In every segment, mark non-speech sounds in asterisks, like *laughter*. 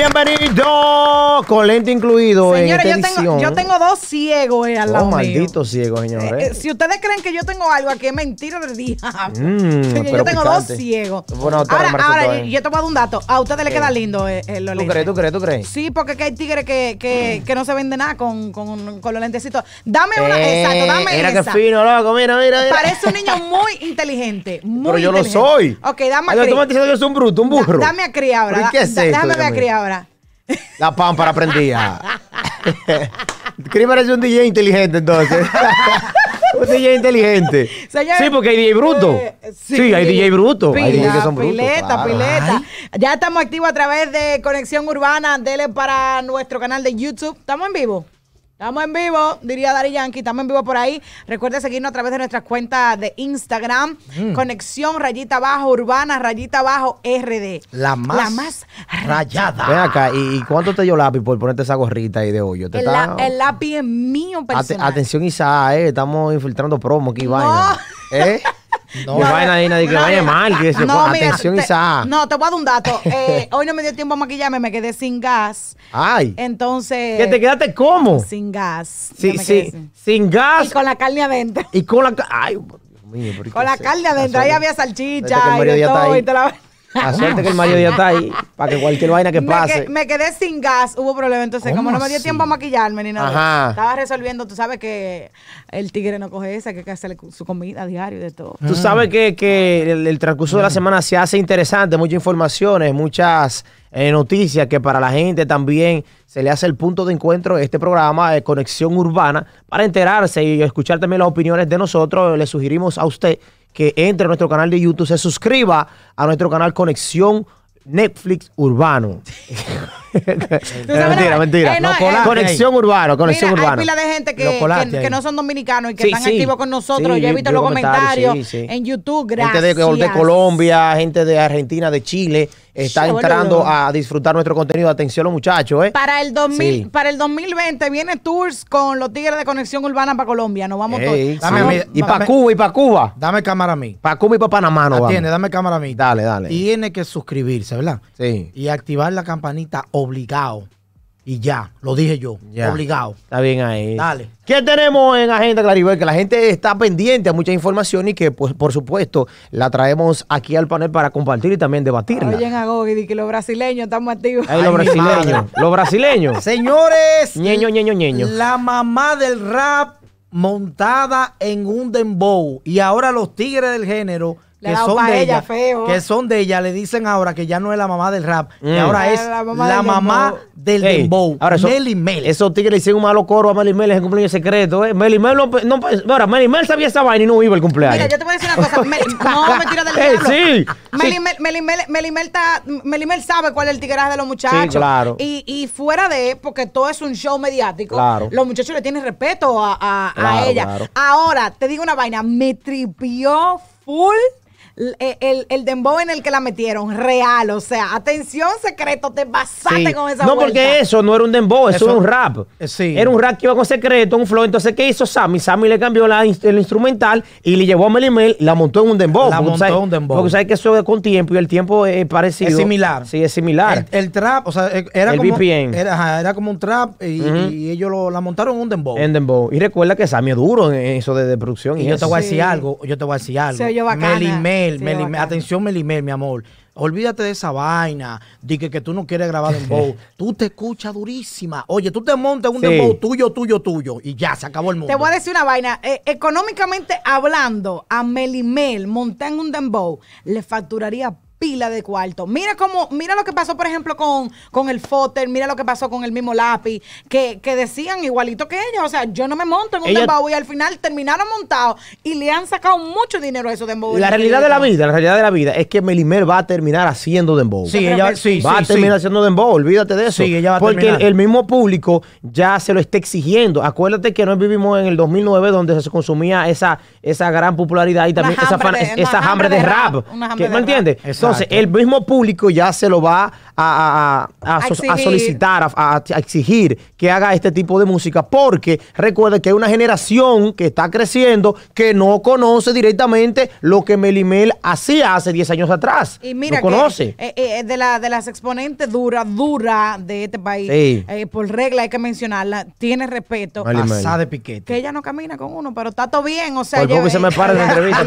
bienvenido. Con lente incluido Señores, yo, tengo, yo tengo dos ciegos eh, al oh, lado maldito mío. ciego, señores. Eh, eh, si ustedes creen que yo tengo algo aquí, es mentira del día. Mm, *laughs* yo tengo dos ciegos. Bueno, ahora, ahora yo, he tomado un dato. A ustedes les queda lindo lo lente. ¿Tú crees, tú crees, tú crees? Sí, porque hay tigres que, que, mm. que, no se vende nada con, con, los lentecitos. Dame una, exacto, dame mira qué que fino, loco, mira, mira, mira. Parece un niño muy inteligente, *laughs* muy Pero yo lo soy. Ok, dame a Tú me que soy un bruto, un burro. dame a cris ahora. ¿Qué es esto, déjame ver a criar ahora. La pámpara prendía. Crimer es un DJ inteligente, entonces. un DJ inteligente. sí, porque hay DJ bruto. Eh, sí, hay DJ bruto. hay DJ que son brutos, pileta, pileta. Ya estamos activos a través de Conexión Urbana. Dele para nuestro canal de YouTube. ¿Estamos en vivo? Estamos en vivo, diría Dari Yankee, estamos en vivo por ahí. Recuerda seguirnos a través de nuestras cuentas de Instagram, mm. conexión rayita abajo urbana, rayita abajo RD. La más, la más rayada. Ven acá, ¿y, cuánto te dio lápiz por ponerte esa gorrita ahí de hoyo? el, lápiz es mío personal. atención Isa, eh, estamos infiltrando promo aquí, no. vaina. *laughs* ¿Eh? No, no vaina nadie que vaya mal. Que mira, atención, te, No, te voy a dar un dato. Eh, *laughs* hoy no me dio tiempo a maquillarme, me quedé sin gas. Ay. Entonces. ¿Qué te quedaste cómo? Sin gas. Sí, sí. Sin. gas. Y con la carne adentro. Y con la. Ay, Dios mío, Con la carne adentro. Ahí había salchicha. y todo, y te la la suerte que el mayor ya está ahí, para que cualquier vaina que pase. Me, quedé sin gas, hubo problema. Entonces, como no me dio tiempo a maquillarme ni nada, estaba resolviendo. Tú sabes que el tigre no coge esa, que hay que hacerle su comida a diario y de todo. Tú sabes que, el, transcurso de la semana se hace interesante, muchas informaciones, muchas eh, noticias que para la gente también se le hace el punto de encuentro este programa de Conexión Urbana para enterarse y escuchar también las opiniones de nosotros. Le sugerimos a usted que entre a nuestro canal de YouTube, se suscriba a nuestro canal Conexión Netflix Urbano. *laughs* mentira, mentira. Eh, eh, conexión urbana conexión urbana. Hay pila de gente que, no son dominicanos y que están activos con nosotros. yo he visto los comentarios, en YouTube, gracias. Gente de, Colombia, gente de Argentina, de Chile, está entrando a disfrutar nuestro contenido. Atención los muchachos, ¿eh? Para el, 2000, para el 2020 viene tours con los tigres de conexión urbana para Colombia. Nos vamos todos. y para Cuba, y para Cuba. Dame cámara a mí. Para Cuba y para Panamá, no dame cámara a mí. Dale, dale. Tiene que suscribirse, ¿verdad? Sí. Y activar la campanita obligado. Y ya, lo dije yo, ya. obligado. Está bien ahí. Dale. ¿Qué tenemos en Agenda Claribel? Que la gente está pendiente a mucha información y que, pues, por supuesto, la traemos aquí al panel para compartir y también debatirla. Oye, que los brasileños estamos activos. los brasileños, los brasileños. Señores. Ñeño, Ñeño, Ñeño. La mamá del rap montada en un dembow. Y ahora los tigres del género que son de ella, feo. que son de ella, le dicen ahora que ya no es la mamá del rap, que mm. ahora es la mamá del mamá dembow. Mel eso, Tigre Mel. Esos tigres hicieron un malo coro a Melly Mel en el cumpleaños secreto. Eh. Melly Mel, no, ahora, Melly Mel sabía esa vaina y no iba el cumpleaños. Mira, yo te voy a decir una cosa. *laughs* Mel, no, mentira del eh, diablo. Sí, sí. Mel, Melly, Mel, sabe cuál es el tigreaje de los muchachos. Sí, claro. Y, y fuera de, porque todo es un show mediático, los muchachos le tienen respeto a, a, a ella. Ahora, te digo una vaina, me tripió full eh, el, el, dembow en el que la metieron, real. O sea, atención, secreto, te basaste con esa No, porque eso no era un dembow, eso, era un rap. Eh, era un rap que iba con secreto, un flow. Entonces, ¿qué hizo Sammy? Sammy le cambió la, el instrumental y le llevó a Melimel Mel, la montó en un dembow. La montó en un dembow. Porque sabes que eso es con tiempo y el tiempo es parecido. Es similar. Sí, es similar. El, trap, o sea, e, era como. Era, como un trap y, ellos la montaron en un dembow. En dembow. Y recuerda que Sammy es duro en eso de, producción. Y, yo te voy a decir algo, yo te voy a decir algo. Se Melimel, atención Melimel, mi amor. Olvídate de esa vaina, di que, tú no quieres grabar dembow. tú te escuchas durísima. Oye, tú te montas un dembow tuyo, tuyo, tuyo. Y ya, se acabó el mundo. Te voy a decir una vaina. Eh, económicamente hablando, a Melimel montar en un dembow le facturaría pila de cuarto. Mira cómo, mira lo que pasó, por ejemplo, con, con el Fotter, mira lo que pasó con el mismo lápiz, que, decían igualito que ellos O sea, yo no me monto en un dembow y al final terminaron montados y le han sacado mucho dinero a esos dembow. La realidad de la vida, la realidad de la vida es que Melimer va a terminar haciendo dembow. Sí, ella va a terminar haciendo dembow, olvídate de eso. Sí, ella porque el, mismo público ya se lo está exigiendo. Acuérdate que no vivimos en el 2009 donde se consumía esa, esa gran popularidad y también esa, hambre de, hambre de, rap. rap que, ¿Me entonces, el mismo público ya se lo va a, solicitar, a, exigir que haga este tipo de música, porque recuerde que hay una generación que está creciendo que no conoce directamente lo que Melimel hacía hace 10 años atrás. Y mira, conoce. Eh, eh, eh, de, las exponentes dura, dura de este país, por regla hay que mencionarla, tiene respeto. Pasada de piquete. Que ella no camina con uno, pero está todo bien, o sea. Pues se me para la *laughs* entrevista.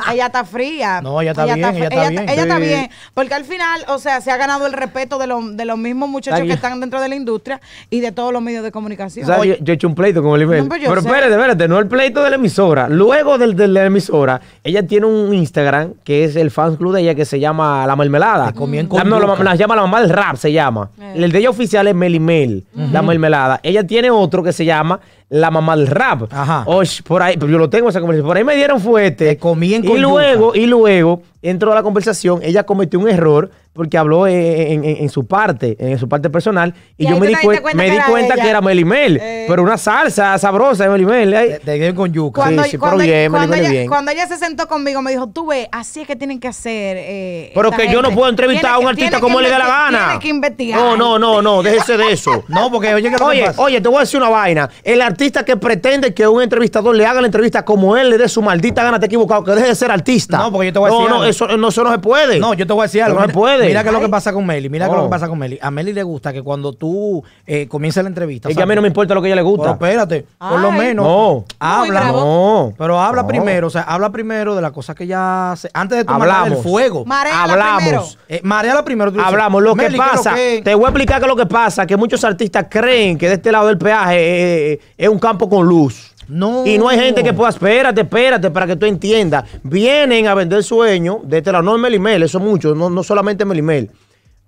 Ella, está, fría. No, ella está bien, ella está bien. Ella está bien, porque al final, o sea, se ha ganado el respeto de, lo, de los mismos muchachos que están dentro de la industria y de todos los medios de comunicación. O sea, yo, he hecho un pleito con el pero, espérate, espérate, no el pleito de la emisora. Luego del, de la emisora, ella tiene un Instagram que es el fan club de ella que se llama La Mermelada. La, no, llama la mamá del rap, se llama. Eh. El de ella oficial es Melimel, Mel, La Mermelada. Ella tiene otro que se llama la mamá del rap. Ajá. por ahí, yo lo tengo esa conversación. Por ahí me dieron fuerte. y luego, y luego, dentro de la conversación, ella cometió un error porque habló eh, eh, en, su parte, en su parte personal, y, yo me di, cuenta que era Melimel, eh. pero una salsa sabrosa de Melimel. Te, con yuca. Cuando, sí, bien, cuando, ella, cuando ella se sentó conmigo, me dijo, tú ves, así es que tienen que hacer. pero que yo no puedo entrevistar a un artista como como le dé la gana. Tiene que investigar. No, no, no, no, déjese de eso. *laughs* no, porque oye, oye, te voy a decir una vaina. El artista que pretende que un entrevistador le haga la entrevista como él le dé su maldita gana, te equivocado, que deje de ser artista. No, porque yo te voy a decir. eso no, eso no se puede. No, yo te voy a decir algo. No se puede. Mira qué es lo que pasa con Meli. Mira qué es lo que oh. pasa con Meli. A Meli le gusta que cuando tú eh, comiences la entrevista. Es que a mí no me importa lo que ella le gusta. espérate, por lo menos. Habla. No. Pero habla primero, o sea, habla primero de las cosas que ya hace. Antes de tomar el fuego. Hablamos. primero. Eh, la primero. Hablamos. Lo que pasa, te voy a explicar qué es lo que pasa, que muchos artistas creen que de este lado del peaje eh, eh, es un campo con luz. No. Y no hay gente que pueda, espérate, espérate, para que tú entiendas. Vienen a vender sueño desde este la norma Melimel, eso mucho, no, solamente solamente Melimel.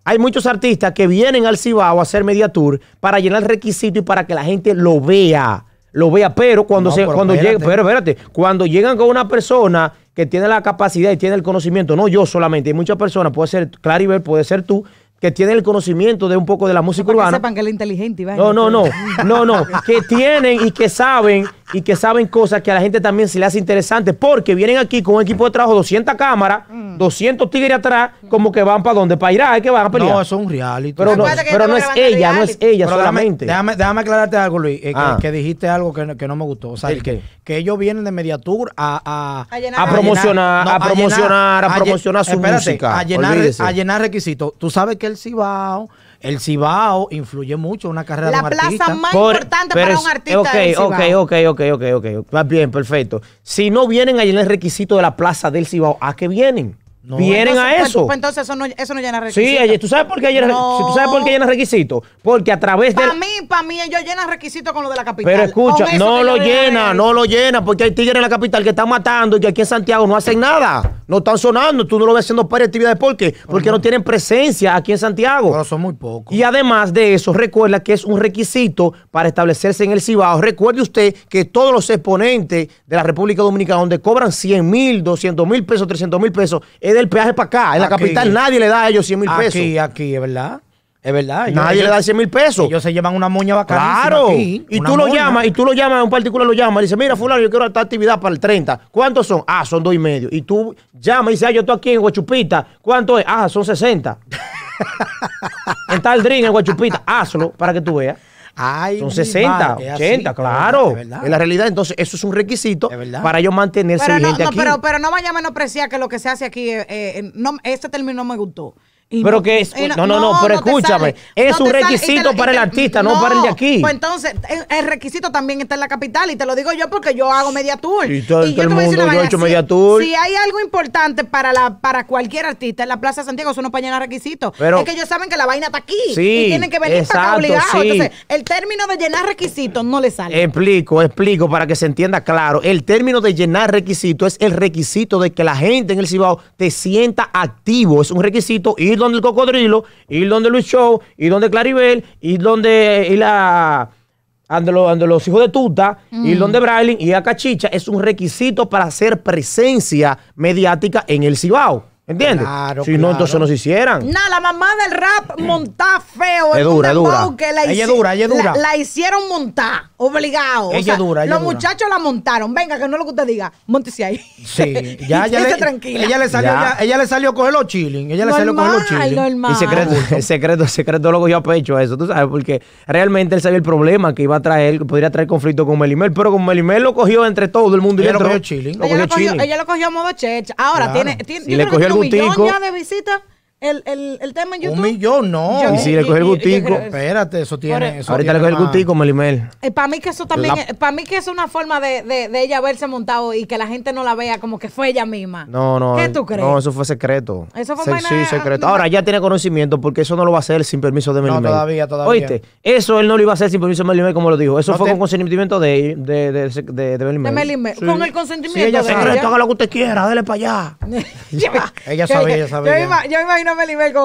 Hay muchos artistas que vienen al Cibao a hacer media tour para llenar el requisito y para que la gente lo vea. Lo vea, pero cuando se, cuando pero cuando llegan con una persona que tiene la capacidad y tiene el conocimiento, no yo solamente, hay muchas personas, puede ser Claribel, puede ser tú, que tienen el conocimiento de un poco de la música urbana. Que sepan que inteligente No, no, no, no, no, que tienen y que saben y que saben cosas que a la gente también se le hace interesante, porque vienen aquí con un equipo de trabajo, 200 cámaras, 200 mm. tigres atrás, como que van para donde, para ir que van a pelear. No, eso es un reality. Pero no, es ella, no es ella solamente. Déjame, aclararte algo, Luis, eh, ah. que, dijiste algo que, que, no me gustó. O sea, Que ellos vienen de Mediatur a, a, promocionar, a, promocionar, a, promocionar, su música. llenar, a llenar requisitos. Tú sabes que el Cibao... El Cibao influye mucho en una carrera de un artista. La plaza más importante para un artista Okay, del Cibao. ok, ok, ok, ok, ok. Bien, perfecto. Si no vienen a llenar el requisito de la plaza del Cibao, ¿a qué vienen? vienen a pues, eso. Pues, entonces eso no, eso no llena requisitos. Sí, ¿tú sabes por qué llena, ¿tú sabes por qué llena requisitos? Porque a través de... Para mí, para mí, ellos llenan requisitos con lo de la capital. Pero escucha, no lo llena, no lo llena, porque hay tigres en la capital que están matando y aquí en Santiago no hacen nada. No están sonando, tú no lo ves haciendo par de actividades porque, porque no. tienen presencia aquí en Santiago. Pero son muy pocos. Y además de eso, recuerda que es un requisito para establecerse en el Cibao. Recuerde usted que todos los exponentes de la República Dominicana, donde cobran 100 mil, 200 mil pesos, 300 mil pesos, es del peaje para acá. En la capital nadie le da a ellos 100 mil pesos. Aquí, aquí, ¿verdad? Es verdad. Nadie le da 100 mil pesos. Ellos se llevan una moña vaca. Claro. y tú lo llamas, y tú lo llamas, un particular lo llama, y dice, mira, fulano, yo quiero esta actividad para el 30. ¿Cuántos son? Ah, son dos y medio. Y tú llamas y dices, ah, yo estoy aquí en Huachupita. ¿Cuánto es? Ah, son 60. en tal drink en Huachupita. Hazlo para que tú veas. son 60, 80, claro. En la realidad, entonces, eso es un requisito para ellos mantenerse pero aquí. Pero, no vaya a menospreciar que lo que se hace aquí, eh, eh, este término no me gustó pero que es, no, no, no, pero escúchame, es un requisito para el artista, no, para el de aquí. Pues entonces, el, requisito también está en la capital y te lo digo yo porque yo hago media tour. Y yo el mundo, he media tour. Si, hay algo importante para la para cualquier artista en la Plaza Santiago, eso no para llenar requisitos. es que ellos saben que la vaina está aquí y tienen que venir para acá obligados. Entonces, el término de llenar requisitos no le sale. Explico, explico para que se entienda claro. El término de llenar requisitos es el requisito de que la gente en el Cibao te sienta activo. Es un requisito ir donde el cocodrilo, y donde Luis Show, y donde Claribel, y donde y la ande los, hijos de Tuta, y mm. donde Braylin, y a Cachicha, es un requisito para hacer presencia mediática en el Cibao. ¿Entiendes? Claro, si no, entonces no se hicieran. nada la mamá del rap montá feo. Es dura, dura. Que la ella dura, ella dura. La, hicieron montar, obligado. Ella dura, ella Los muchachos la montaron. Venga, que no es lo que usted diga. Montese ahí. Sí, ya, *laughs* ya tranquila. Ella le salió, ella le salió a coger los chilling. Ella le salió a coger los chilling. Y secreto, el secreto, el secreto lo cogió a pecho eso, tú sabes, porque realmente él sabía el problema que iba a traer, que podría traer conflicto con Melimel, pero con Melimel lo cogió entre todo el mundo y ella le lo cogió chilling. ella, lo cogió, a modo checha. Ahora, tiene, y le cogió un ya de visitas el, el, el tema en YouTube. Un millón, no. y si le coge el gustico. Espérate, eso tiene. E- eso ahorita le coge el gustico, Melimel. Eh, para mí que eso también, para mí que es una forma de, de, ella haberse montado y que la gente no la vea como que fue ella misma. No, no. ¿Qué eh, tú crees? No, eso fue secreto. Eso fue Sí, secreto. Ahora ya tiene conocimiento porque eso no lo va a hacer sin permiso de Melimel. No, todavía, todavía. Oíste, eso él no lo iba a hacer sin permiso de Melimel, como lo dijo. Eso fue con consentimiento de, de, de, de, Melimel. Con el consentimiento sí, ella de secreto, haga lo que usted quiera, dele para allá. *laughs* ella sabía, ella sabía. Yo, me imagino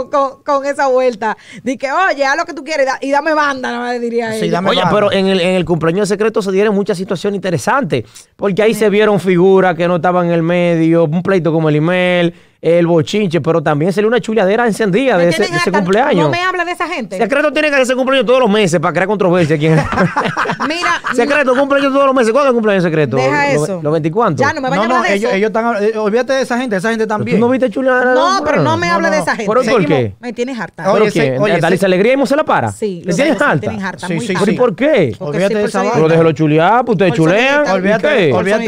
con, con, esa vuelta. Di que, oye, haz lo que tú quieres y, dame banda, no me diría sí, Oye, pero en el, en el cumpleaños secreto se dieron muchas situaciones interesantes, porque ahí se vieron figuras que no estaban en el medio, un pleito como el email el bochinche, pero también salió una chuladera encendida de ese, cumpleaños. No me habla de esa gente. Secreto tiene que hacer cumpleaños todos los meses para crear controversia aquí. *laughs* Mira. *laughs* Secreto, cumpleaños todos los meses. ¿Cuándo es cumpleaños secreto? Deja eso. ¿Los 24? Ya, no me vayas a hablar de eso. están, eh, olvídate de esa gente, esa gente también. ¿Tú no viste chuladera? No, pero no me hable de esa gente. por qué? Me tienes harta. ¿Oye, qué? ¿Dale alegría y se la para? Sí. ¿Le tienes harta? Sí, sí, y ¿Por qué? Olvídate de esa Pero déjelo chulear, pues ustedes chulean. Olvídate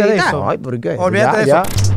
de eso. Ay, ¿por qué? Olvídate de eso.